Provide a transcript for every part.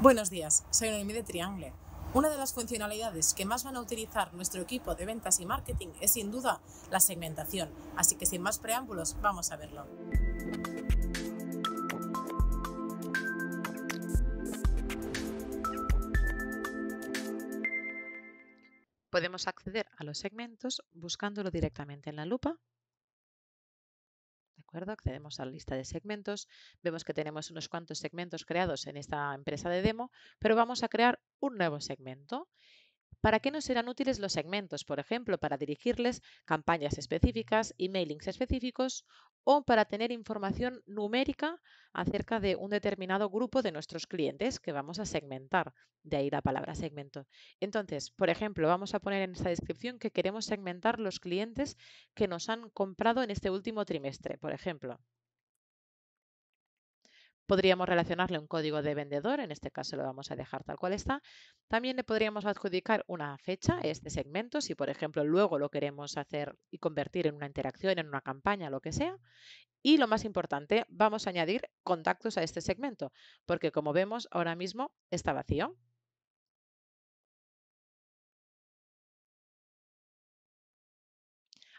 Buenos días, soy Noemí de Triangle. Una de las funcionalidades que más van a utilizar nuestro equipo de ventas y marketing es sin duda la segmentación, así que sin más preámbulos vamos a verlo. Podemos acceder a los segmentos buscándolo directamente en la lupa Accedemos a la lista de segmentos, vemos que tenemos unos cuantos segmentos creados en esta empresa de demo, pero vamos a crear un nuevo segmento ¿Para qué nos serán útiles los segmentos? Por ejemplo, para dirigirles campañas específicas, emailings específicos o para tener información numérica acerca de un determinado grupo de nuestros clientes que vamos a segmentar. De ahí la palabra segmento. Entonces, por ejemplo, vamos a poner en esta descripción que queremos segmentar los clientes que nos han comprado en este último trimestre, por ejemplo. Podríamos relacionarle un código de vendedor, en este caso lo vamos a dejar tal cual está. También le podríamos adjudicar una fecha a este segmento, si por ejemplo luego lo queremos hacer y convertir en una interacción, en una campaña, lo que sea. Y lo más importante, vamos a añadir contactos a este segmento, porque como vemos ahora mismo está vacío.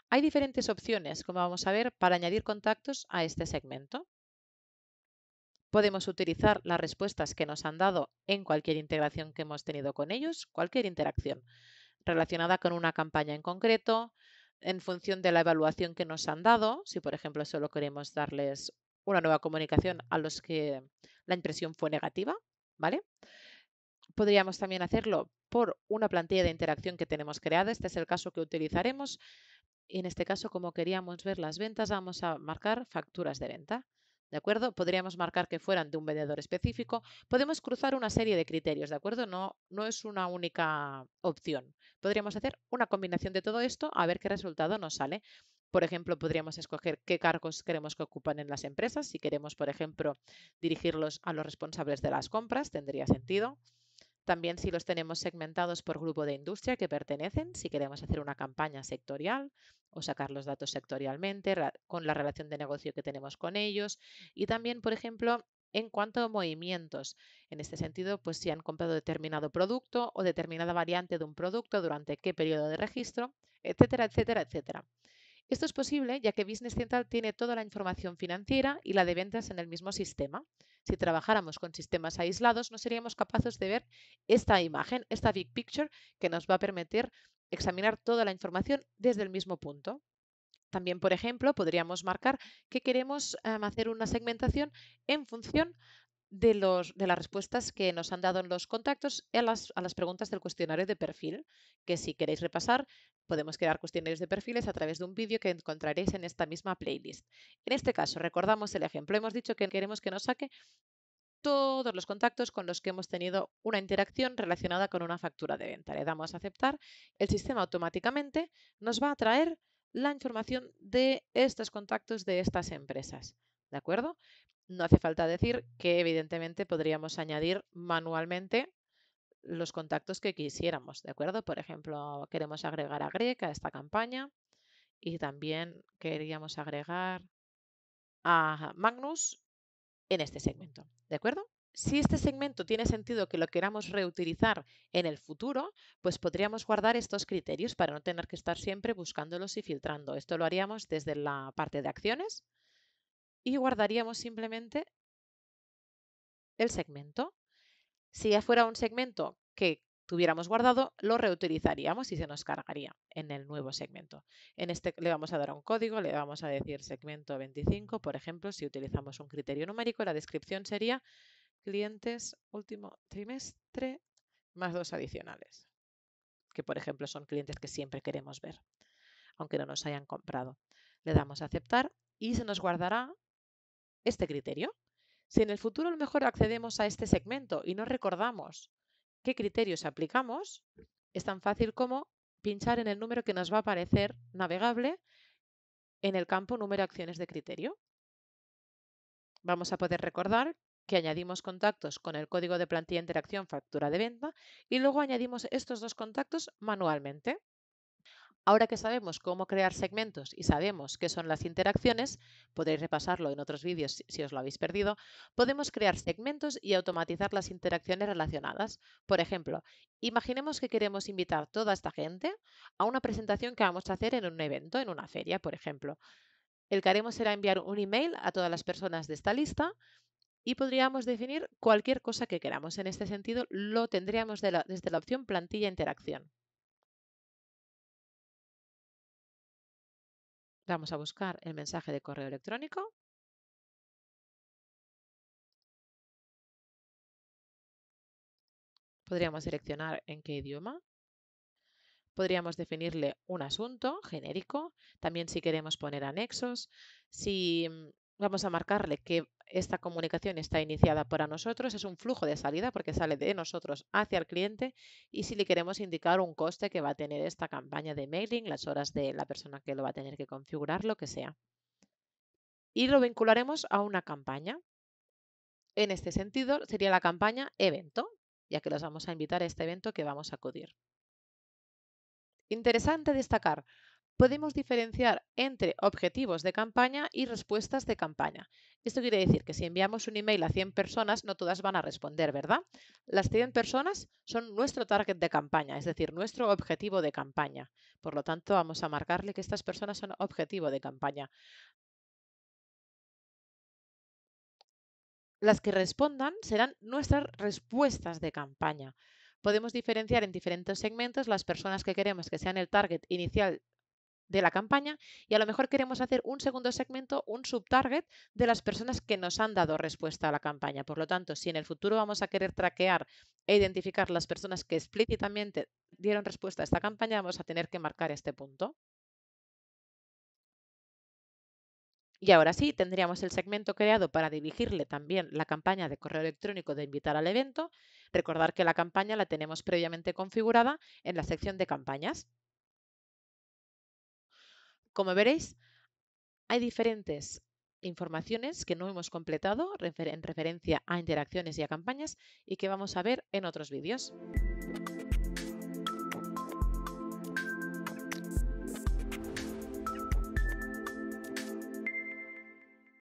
Hay diferentes opciones, como vamos a ver, para añadir contactos a este segmento. Podemos utilizar las respuestas que nos han dado en cualquier integración que hemos tenido con ellos, cualquier interacción relacionada con una campaña en concreto, en función de la evaluación que nos han dado, si por ejemplo solo queremos darles una nueva comunicación a los que la impresión fue negativa, ¿vale? Podríamos también hacerlo por una plantilla de interacción que tenemos creada. Este es el caso que utilizaremos. En este caso, como queríamos ver las ventas, vamos a marcar facturas de venta. ¿De acuerdo? Podríamos marcar que fueran de un vendedor específico. Podemos cruzar una serie de criterios, ¿de acuerdo? No, no es una única opción. Podríamos hacer una combinación de todo esto a ver qué resultado nos sale. Por ejemplo, podríamos escoger qué cargos queremos que ocupan en las empresas. Si queremos, por ejemplo, dirigirlos a los responsables de las compras, tendría sentido. También si los tenemos segmentados por grupo de industria que pertenecen, si queremos hacer una campaña sectorial o sacar los datos sectorialmente con la relación de negocio que tenemos con ellos. Y también, por ejemplo, en cuanto a movimientos. En este sentido, pues si han comprado determinado producto o determinada variante de un producto durante qué periodo de registro, etcétera, etcétera, etcétera. Esto es posible ya que Business Central tiene toda la información financiera y la de ventas en el mismo sistema. Si trabajáramos con sistemas aislados, no seríamos capaces de ver esta imagen, esta big picture, que nos va a permitir examinar toda la información desde el mismo punto. También, por ejemplo, podríamos marcar que queremos em, hacer una segmentación en función de, los, de las respuestas que nos han dado en los contactos a las, a las preguntas del cuestionario de perfil, que si queréis repasar, podemos crear cuestionarios de perfiles a través de un vídeo que encontraréis en esta misma playlist. En este caso, recordamos el ejemplo. Hemos dicho que queremos que nos saque todos los contactos con los que hemos tenido una interacción relacionada con una factura de venta. Le damos a aceptar. El sistema automáticamente nos va a traer la información de estos contactos de estas empresas. ¿De acuerdo? No hace falta decir que evidentemente podríamos añadir manualmente los contactos que quisiéramos, ¿de acuerdo? Por ejemplo, queremos agregar a Greca a esta campaña y también queríamos agregar a Magnus en este segmento, ¿de acuerdo? Si este segmento tiene sentido que lo queramos reutilizar en el futuro, pues podríamos guardar estos criterios para no tener que estar siempre buscándolos y filtrando. Esto lo haríamos desde la parte de acciones y guardaríamos simplemente el segmento. Si ya fuera un segmento que tuviéramos guardado, lo reutilizaríamos y se nos cargaría en el nuevo segmento. En este le vamos a dar un código, le vamos a decir segmento 25, por ejemplo, si utilizamos un criterio numérico, la descripción sería clientes último trimestre más dos adicionales, que por ejemplo son clientes que siempre queremos ver, aunque no nos hayan comprado. Le damos a aceptar y se nos guardará este criterio? Si en el futuro a lo mejor accedemos a este segmento y no recordamos qué criterios aplicamos, es tan fácil como pinchar en el número que nos va a aparecer navegable en el campo número acciones de criterio. Vamos a poder recordar que añadimos contactos con el código de plantilla interacción factura de venta y luego añadimos estos dos contactos manualmente. Ahora que sabemos cómo crear segmentos y sabemos qué son las interacciones, podéis repasarlo en otros vídeos si os lo habéis perdido, podemos crear segmentos y automatizar las interacciones relacionadas. Por ejemplo, imaginemos que queremos invitar toda esta gente a una presentación que vamos a hacer en un evento, en una feria, por ejemplo. El que haremos será enviar un email a todas las personas de esta lista y podríamos definir cualquier cosa que queramos. En este sentido, lo tendríamos desde la opción plantilla interacción. Vamos a buscar el mensaje de correo electrónico. Podríamos seleccionar en qué idioma. Podríamos definirle un asunto genérico, también si queremos poner anexos, si mm, vamos a marcarle qué esta comunicación está iniciada para nosotros, es un flujo de salida porque sale de nosotros hacia el cliente y si le queremos indicar un coste que va a tener esta campaña de mailing, las horas de la persona que lo va a tener que configurar, lo que sea. Y lo vincularemos a una campaña. En este sentido sería la campaña evento, ya que los vamos a invitar a este evento que vamos a acudir. Interesante destacar, podemos diferenciar entre objetivos de campaña y respuestas de campaña. Esto quiere decir que si enviamos un email a 100 personas, no todas van a responder, ¿verdad? Las 100 personas son nuestro target de campaña, es decir, nuestro objetivo de campaña. Por lo tanto, vamos a marcarle que estas personas son objetivo de campaña. Las que respondan serán nuestras respuestas de campaña podemos diferenciar en diferentes segmentos las personas que queremos que sean el target inicial de la campaña y a lo mejor queremos hacer un segundo segmento, un subtarget de las personas que nos han dado respuesta a la campaña. Por lo tanto, si en el futuro vamos a querer traquear e identificar las personas que explícitamente dieron respuesta a esta campaña, vamos a tener que marcar este punto. Y ahora sí, tendríamos el segmento creado para dirigirle también la campaña de correo electrónico de invitar al evento. Recordar que la campaña la tenemos previamente configurada en la sección de campañas. Como veréis, hay diferentes informaciones que no hemos completado en referencia a interacciones y a campañas y que vamos a ver en otros vídeos.